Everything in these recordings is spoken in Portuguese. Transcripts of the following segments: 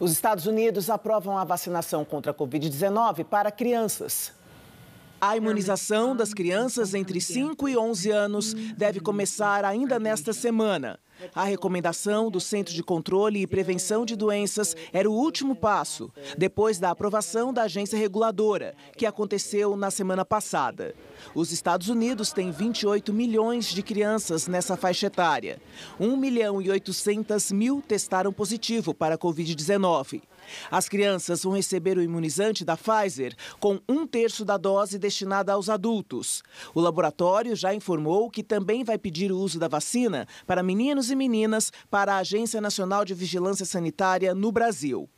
Os Estados Unidos aprovam a vacinação contra a Covid-19 para crianças. A imunização das crianças entre 5 e 11 anos deve começar ainda nesta semana. A recomendação do Centro de Controle e Prevenção de Doenças era o último passo, depois da aprovação da agência reguladora, que aconteceu na semana passada. Os Estados Unidos têm 28 milhões de crianças nessa faixa etária. 1 milhão e 800 mil testaram positivo para a Covid-19. As crianças vão receber o imunizante da Pfizer com um terço da dose destinada aos adultos. O laboratório já informou que também vai pedir o uso da vacina para meninos meninos e meninas para a Agência Nacional de Vigilância Sanitária no Brasil.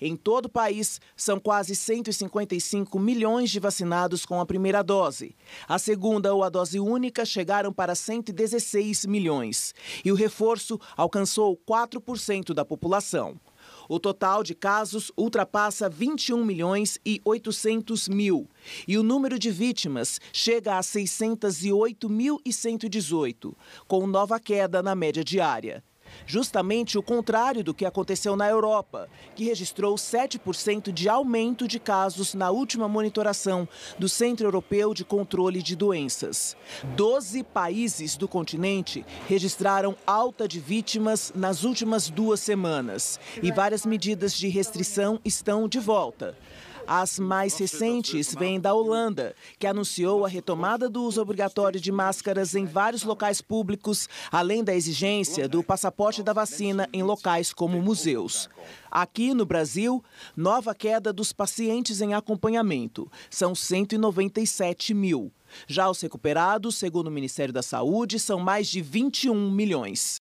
Em todo o país, são quase 155 milhões de vacinados com a primeira dose. A segunda ou a dose única chegaram para 116 milhões. E o reforço alcançou 4% da população. O total de casos ultrapassa 21 milhões e 800 mil. E o número de vítimas chega a 608.118, com nova queda na média diária justamente o contrário do que aconteceu na Europa, que registrou 7% de aumento de casos na última monitoração do Centro Europeu de Controle de Doenças. Doze países do continente registraram alta de vítimas nas últimas duas semanas e várias medidas de restrição estão de volta. As mais recentes vêm da Holanda, que anunciou a retomada do uso obrigatório de máscaras em vários locais públicos, além da exigência do passaporte da vacina em locais como museus. Aqui no Brasil, nova queda dos pacientes em acompanhamento. São 197 mil. Já os recuperados, segundo o Ministério da Saúde, são mais de 21 milhões.